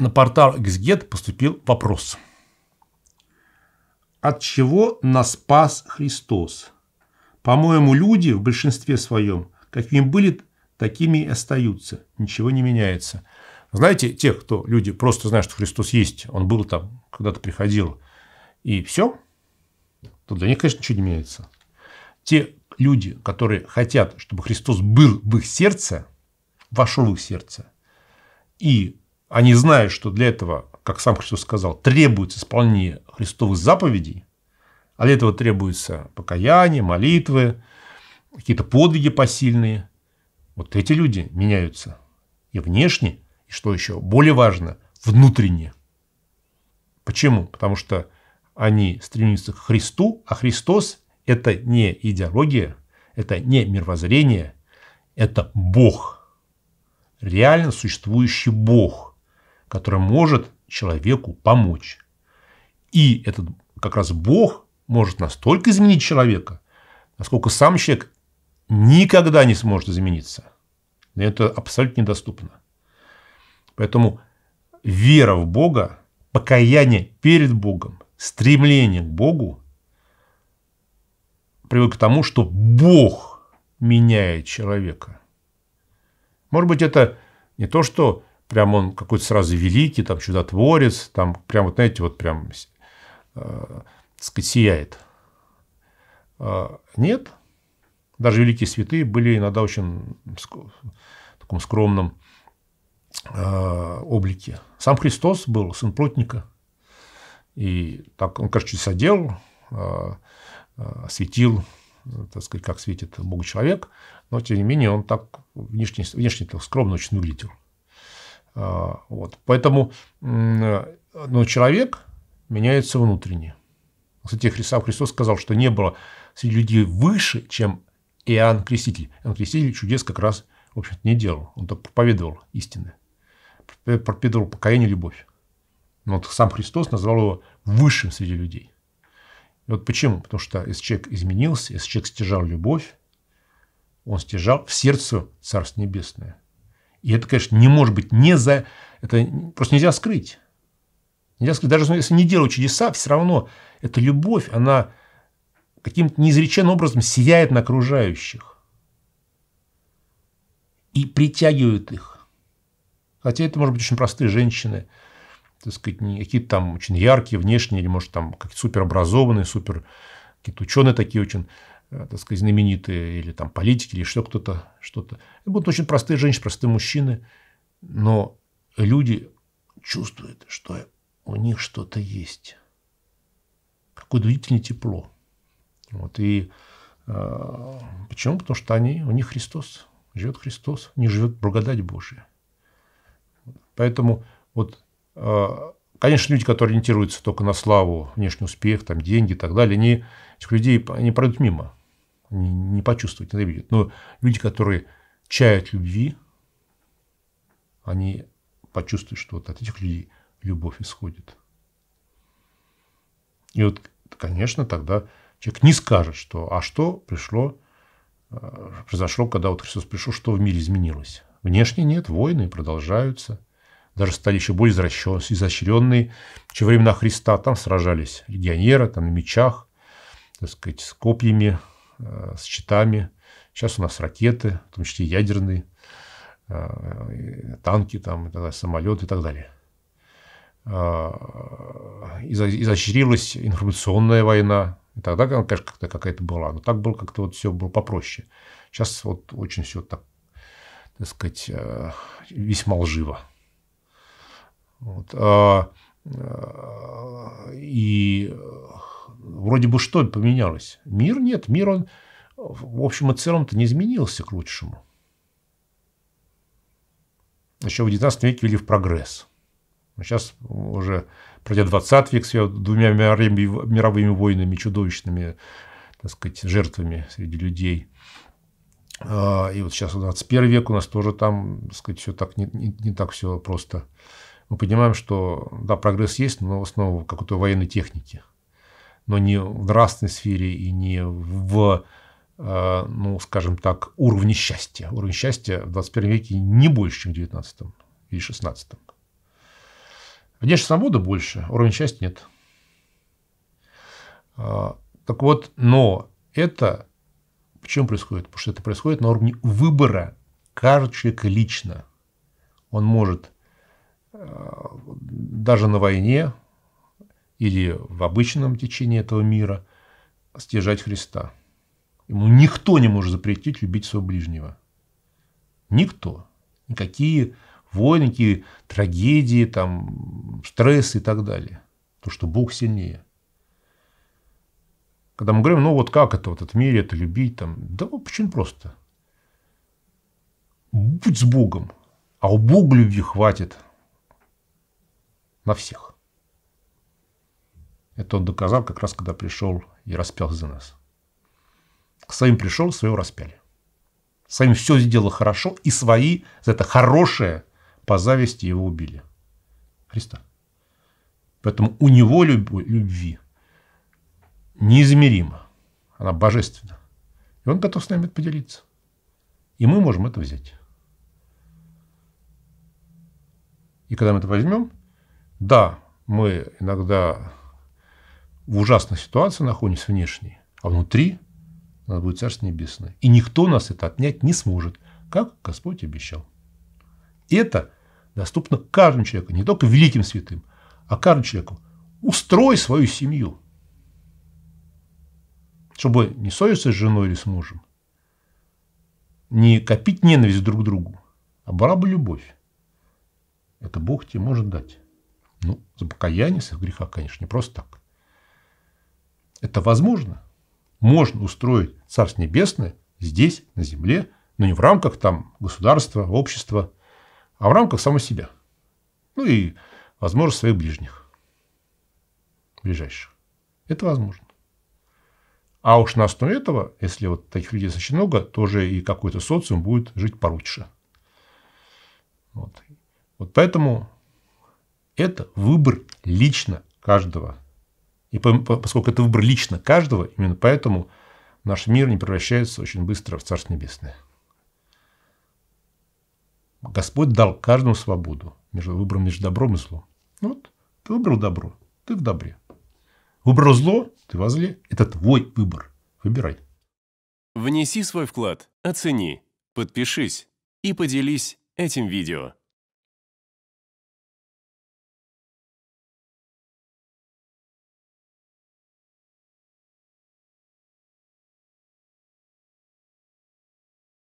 на портал XGET поступил вопрос. От чего нас спас Христос? По-моему, люди в большинстве своем, какими были, такими и остаются. Ничего не меняется. Знаете, тех, кто люди просто знают, что Христос есть, он был там, когда-то приходил, и все, то для них, конечно, ничего не меняется. Те люди, которые хотят, чтобы Христос был в их сердце, вошел в их сердце, и они знают, что для этого, как сам Христос сказал, требуется исполнение Христовых заповедей, а для этого требуется покаяние, молитвы, какие-то подвиги посильные. Вот эти люди меняются и внешне, и что еще более важно, внутренне. Почему? Потому что они стремятся к Христу, а Христос – это не идеология, это не мировоззрение, это Бог. Реально существующий Бог – который может человеку помочь. И этот как раз Бог может настолько изменить человека, насколько сам человек никогда не сможет измениться. Но это абсолютно недоступно. Поэтому вера в Бога, покаяние перед Богом, стремление к Богу привык к тому, что Бог меняет человека. Может быть, это не то, что прям он какой-то сразу великий, там чудотворец, там прям вот, знаете, вот прям, э, сказать, сияет. Э, нет, даже великие святые были иногда очень в таком скромном э, облике. Сам Христос был сын плотника, и так он, короче, садел, э, а, светил, так сказать, как светит Бог человек, но тем не менее он так внешне, внешне так скромно очень выглядел. А, вот. Поэтому но ну, человек меняется внутренне. Кстати, Христос сказал, что не было среди людей выше, чем Иоанн Креститель. Иоанн Креститель чудес как раз, в общем-то, не делал. Он только проповедовал истины. Проповедовал покаяние, любовь. Но вот сам Христос назвал его высшим среди людей. И вот почему? Потому что если человек изменился, если человек стяжал любовь, он стяжал в сердце Царство Небесное – и это, конечно, не может быть не за... Это просто нельзя скрыть. Нельзя скрыть. Даже если не делаю чудеса, все равно эта любовь, она каким-то неизреченным образом сияет на окружающих. И притягивает их. Хотя это, может быть, очень простые женщины, так сказать, не какие-то там очень яркие внешние, или, может, там какие-то суперобразованные, супер какие-то ученые такие очень Э, так сказать, знаменитые или там политики, или еще кто-то, что-то. Это будут очень простые женщины, простые мужчины, но люди чувствуют, что у них что-то есть. Какое удивительное тепло. Вот, и э, почему? Потому что они, у них Христос, живет Христос, не живет благодать Божия. Поэтому вот, э, конечно, люди, которые ориентируются только на славу, внешний успех, там, деньги и так далее, они, этих людей они пройдут мимо. Они не почувствовать, не видят. Но люди, которые чают любви, они почувствуют, что вот от этих людей любовь исходит. И вот, конечно, тогда человек не скажет, что а что пришло, э, произошло, когда вот Христос пришел, что в мире изменилось. Внешне нет, войны продолжаются. Даже стали еще более изощренные, чем времена Христа. Там сражались легионеры, там на мечах, так сказать, с копьями, Э, с читами Сейчас у нас ракеты, в том числе ядерные, э, танки, там, и так далее, самолеты и так далее. Э, изощрилась информационная война. И тогда, конечно, как-то какая-то была. Но так было как-то вот все было попроще. Сейчас вот очень все так, так сказать, весьма лживо. Вот. А, и вроде бы что поменялось? Мир нет, мир он, в общем и целом-то не изменился к лучшему. Еще в XIX веке вели в прогресс. Ну, сейчас уже, пройдя 20 век с двумя мировыми войнами, чудовищными так сказать, жертвами среди людей, а, и вот сейчас 21 век у нас тоже там, так сказать, все так не, не, не так все просто. Мы понимаем, что да, прогресс есть, но в основном какой-то военной техники но не в нравственной сфере и не в, э, ну, скажем так, уровне счастья. Уровень счастья в 21 веке не больше, чем в 19 или 16. Одежда свобода больше, уровень счастья нет. А, так вот, но это почему происходит? Потому что это происходит на уровне выбора каждого человека лично. Он может э, даже на войне или в обычном течении этого мира стяжать Христа. Ему никто не может запретить любить своего ближнего. Никто. Никакие войны, никакие трагедии, там, стрессы и так далее. То, что Бог сильнее. Когда мы говорим, ну вот как это, вот, этот мир это любить, там, да почему просто. Будь с Богом, а у Бога любви хватит на всех. Это он доказал как раз, когда пришел и распял за нас. К своим пришел, своего распяли. Своим все сделал хорошо, и свои за это хорошее по зависти его убили. Христа. Поэтому у него люб любви неизмерима, Она божественна. И он готов с нами это поделиться. И мы можем это взять. И когда мы это возьмем, да, мы иногда в ужасной ситуации находимся внешней, а внутри нас будет Царство Небесное. И никто нас это отнять не сможет, как Господь обещал. Это доступно каждому человеку, не только великим святым, а каждому человеку. Устрой свою семью. Чтобы не ссориться с женой или с мужем, не копить ненависть друг к другу, а была бы любовь. Это Бог тебе может дать. Ну, за покаяние своих греха, конечно, не просто так. Это возможно. Можно устроить Царство Небесное здесь, на земле, но не в рамках там государства, общества, а в рамках самого себя. Ну и, возможно, своих ближних, ближайших. Это возможно. А уж на основе этого, если вот таких людей очень много, тоже и какой-то социум будет жить получше. Вот. вот поэтому это выбор лично каждого и поскольку это выбор лично каждого, именно поэтому наш мир не превращается очень быстро в Царство Небесное. Господь дал каждому свободу между выбором между добром и злом. Ну вот, ты выбрал добро, ты в добре. Выбрал зло, ты во зле. Это твой выбор. Выбирай. Внеси свой вклад, оцени, подпишись и поделись этим видео.